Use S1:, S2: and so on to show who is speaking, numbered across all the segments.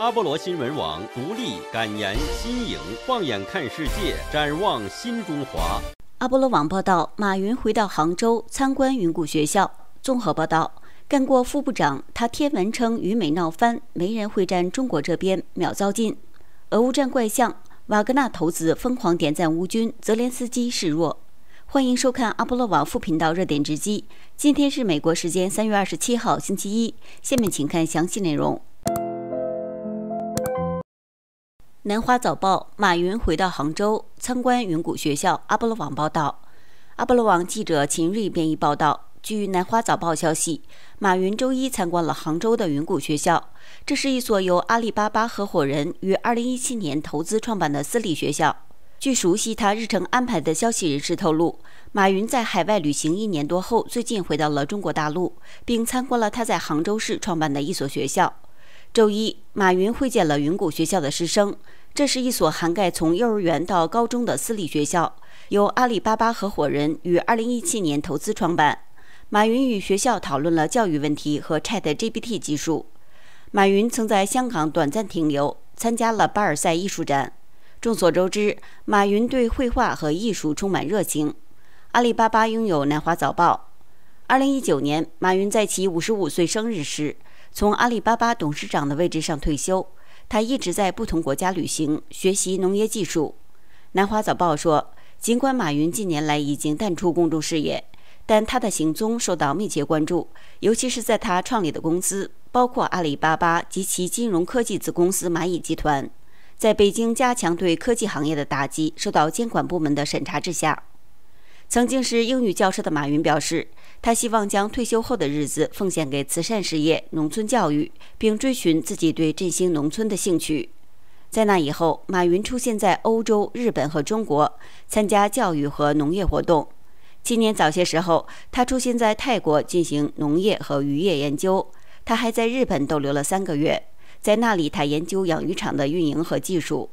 S1: 阿波罗新闻网独立敢言新颖，放眼看世界，展望新中华。阿波罗网报道：马云回到杭州参观云谷学校。综合报道：干过副部长，他贴文称与美闹翻，没人会站中国这边，秒遭禁。俄乌战怪象，瓦格纳投资疯狂点赞乌军，泽连斯基示弱。欢迎收看阿波罗网副频道热点直击。今天是美国时间三月二十七号星期一，下面请看详细内容。南华早报：马云回到杭州参观云谷学校。阿波罗网报道，阿波罗网记者秦锐编译报道。据南华早报消息，马云周一参观了杭州的云谷学校，这是一所由阿里巴巴合伙人于2017年投资创办的私立学校。据熟悉他日程安排的消息人士透露，马云在海外旅行一年多后，最近回到了中国大陆，并参观了他在杭州市创办的一所学校。周一，马云会见了云谷学校的师生。这是一所涵盖从幼儿园到高中的私立学校，由阿里巴巴合伙人于2017年投资创办。马云与学校讨论了教育问题和 ChatGPT 技术。马云曾在香港短暂停留，参加了巴尔赛艺术展。众所周知，马云对绘画和艺术充满热情。阿里巴巴拥有《南华早报》。2019年，马云在其55岁生日时。从阿里巴巴董事长的位置上退休，他一直在不同国家旅行学习农业技术。南华早报说，尽管马云近年来已经淡出公众视野，但他的行踪受到密切关注，尤其是在他创立的公司，包括阿里巴巴及其金融科技子公司蚂蚁集团，在北京加强对科技行业的打击受到监管部门的审查之下。曾经是英语教师的马云表示。他希望将退休后的日子奉献给慈善事业、农村教育，并追寻自己对振兴农村的兴趣。在那以后，马云出现在欧洲、日本和中国，参加教育和农业活动。今年早些时候，他出现在泰国进行农业和渔业研究。他还在日本逗留了三个月，在那里他研究养鱼场的运营和技术。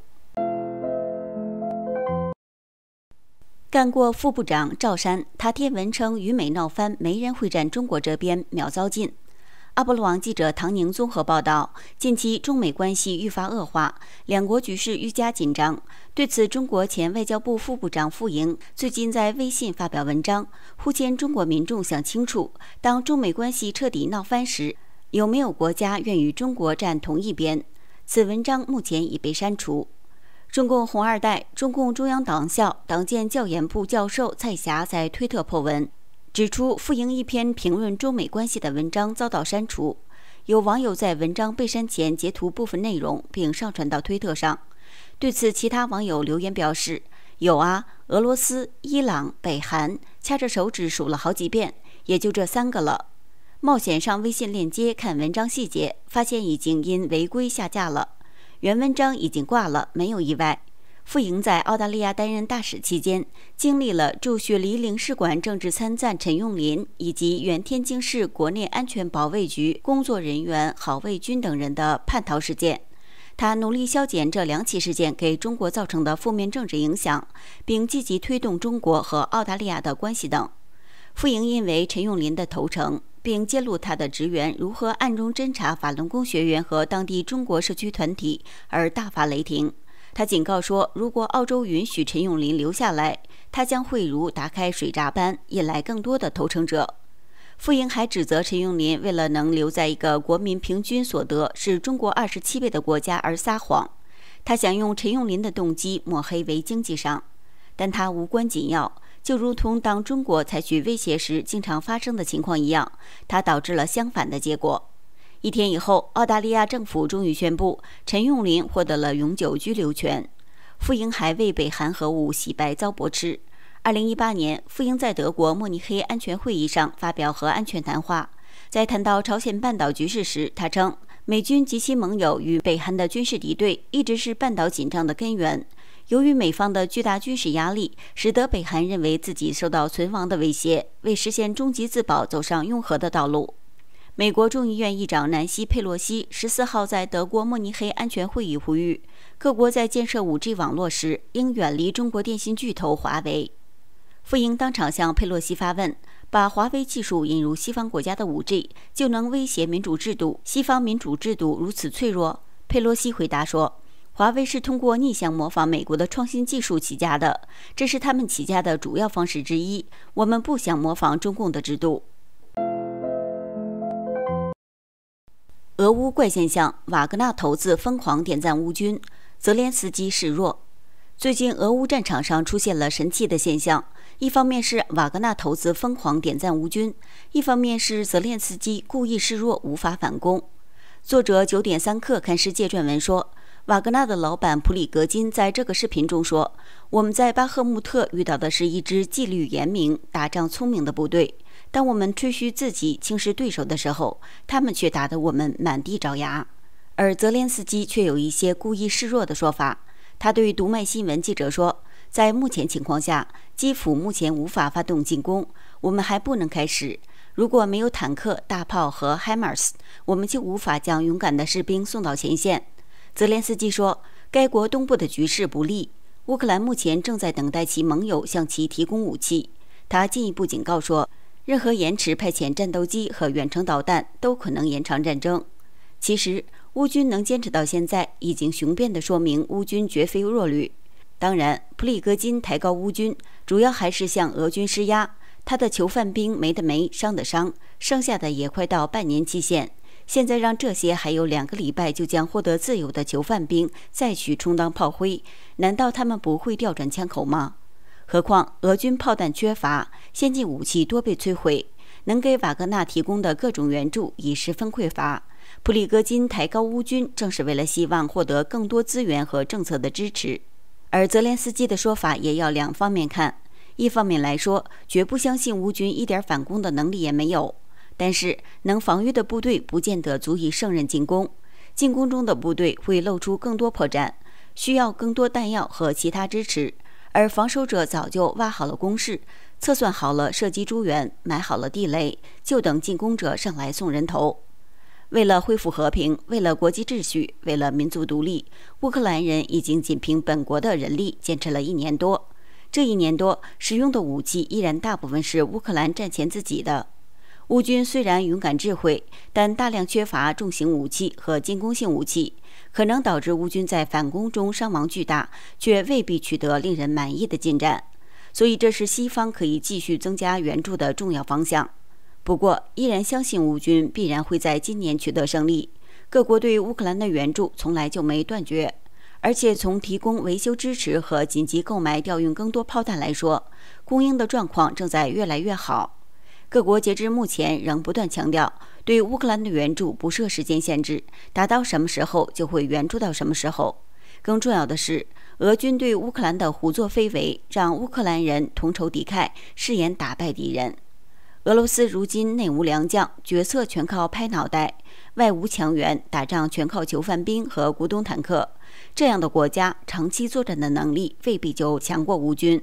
S1: 干过副部长赵山，他贴文称与美闹翻，没人会站中国这边，秒遭禁。阿波罗网记者唐宁综合报道，近期中美关系愈发恶化，两国局势愈加紧张。对此，中国前外交部副部长傅莹最近在微信发表文章，呼签中国民众想清楚：当中美关系彻底闹翻时，有没有国家愿与中国站同一边？此文章目前已被删除。中共红二代、中共中央党校党建教研部教授蔡霞在推特破文，指出傅莹一篇评论中美关系的文章遭到删除。有网友在文章被删前截图部分内容，并上传到推特上。对此，其他网友留言表示：“有啊，俄罗斯、伊朗、北韩，掐着手指数了好几遍，也就这三个了。”冒险上微信链接看文章细节，发现已经因违规下架了。袁文章已经挂了，没有意外。傅莹在澳大利亚担任大使期间，经历了驻雪梨领事馆政治参赞陈永林以及原天津市国内安全保卫局工作人员郝卫军等人的叛逃事件。他努力消减这两起事件给中国造成的负面政治影响，并积极推动中国和澳大利亚的关系等。傅莹因为陈永林的投诚。并揭露他的职员如何暗中侦查法轮功学员和当地中国社区团体，而大发雷霆。他警告说，如果澳洲允许陈永林留下来，他将会如打开水闸般引来更多的投诚者。傅莹还指责陈永林为了能留在一个国民平均所得是中国二十七倍的国家而撒谎。他想用陈永林的动机抹黑为经济商，但他无关紧要。就如同当中国采取威胁时经常发生的情况一样，它导致了相反的结果。一天以后，澳大利亚政府终于宣布，陈永林获得了永久居留权。傅英还被韩核武洗白遭驳斥。二零一八年，傅英在德国慕尼黑安全会议上发表核安全谈话，在谈到朝鲜半岛局势时，他称美军及其盟友与北韩的军事敌对一直是半岛紧张的根源。由于美方的巨大军事压力，使得北韩认为自己受到存亡的威胁，为实现终极自保，走上拥核的道路。美国众议院议长南希·佩洛西十四号在德国慕尼黑安全会议呼吁，各国在建设 5G 网络时应远离中国电信巨头华为。傅英当场向佩洛西发问：“把华为技术引入西方国家的 5G，就能威胁民主制度？西方民主制度如此脆弱？”佩洛西回答说。华为是通过逆向模仿美国的创新技术起家的，这是他们起家的主要方式之一。我们不想模仿中共的制度。俄乌怪现象：瓦格纳头子疯狂点赞乌军，泽连斯基示弱。最近，俄乌战场上出现了神奇的现象：一方面是瓦格纳头子疯狂点赞乌军，一方面是泽连斯基故意示弱，无法反攻。作者九点三刻看世界撰文说。瓦格纳的老板普里格金在这个视频中说：“我们在巴赫穆特遇到的是一支纪律严明、打仗聪明的部队。当我们吹嘘自己轻视对手的时候，他们却打得我们满地找牙。”而泽连斯基却有一些故意示弱的说法。他对《读卖新闻》记者说：“在目前情况下，基辅目前无法发动进攻，我们还不能开始。如果没有坦克、大炮和 HIMARS，我们就无法将勇敢的士兵送到前线。”泽连斯基说，该国东部的局势不利，乌克兰目前正在等待其盟友向其提供武器。他进一步警告说，任何延迟派遣战斗机和远程导弹都可能延长战争。其实，乌军能坚持到现在，已经雄辩地说明乌军绝非弱旅。当然，普里戈金抬高乌军，主要还是向俄军施压。他的囚犯兵没的没，伤的伤，剩下的也快到半年期限。现在让这些还有两个礼拜就将获得自由的囚犯兵再去充当炮灰，难道他们不会调转枪口吗？何况俄军炮弹缺乏，先进武器多被摧毁，能给瓦格纳提供的各种援助已十分匮乏。普里戈金抬高乌军，正是为了希望获得更多资源和政策的支持。而泽连斯基的说法也要两方面看，一方面来说，绝不相信乌军一点反攻的能力也没有。但是，能防御的部队不见得足以胜任进攻。进攻中的部队会露出更多破绽，需要更多弹药和其他支持。而防守者早就挖好了工事，测算好了射击诸元，埋好了地雷，就等进攻者上来送人头。为了恢复和平，为了国际秩序，为了民族独立，乌克兰人已经仅凭本国的人力坚持了一年多。这一年多使用的武器依然大部分是乌克兰战前自己的。乌军虽然勇敢智慧，但大量缺乏重型武器和进攻性武器，可能导致乌军在反攻中伤亡巨大，却未必取得令人满意的进展。所以，这是西方可以继续增加援助的重要方向。不过，依然相信乌军必然会在今年取得胜利。各国对乌克兰的援助从来就没断绝，而且从提供维修支持和紧急购买调用更多炮弹来说，供应的状况正在越来越好。各国截至目前仍不断强调对乌克兰的援助不设时间限制，达到什么时候就会援助到什么时候。更重要的是，俄军对乌克兰的胡作非为，让乌克兰人同仇敌忾，誓言打败敌人。俄罗斯如今内无良将，决策全靠拍脑袋；外无强援，打仗全靠囚犯兵和古董坦克。这样的国家长期作战的能力，未必就强过乌军。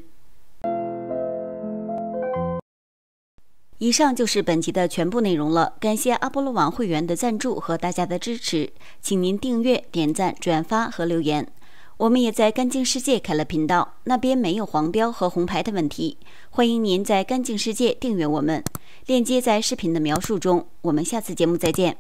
S1: 以上就是本集的全部内容了，感谢阿波罗网会员的赞助和大家的支持，请您订阅、点赞、转发和留言。我们也在干净世界开了频道，那边没有黄标和红牌的问题，欢迎您在干净世界订阅我们，链接在视频的描述中。我们下次节目再见。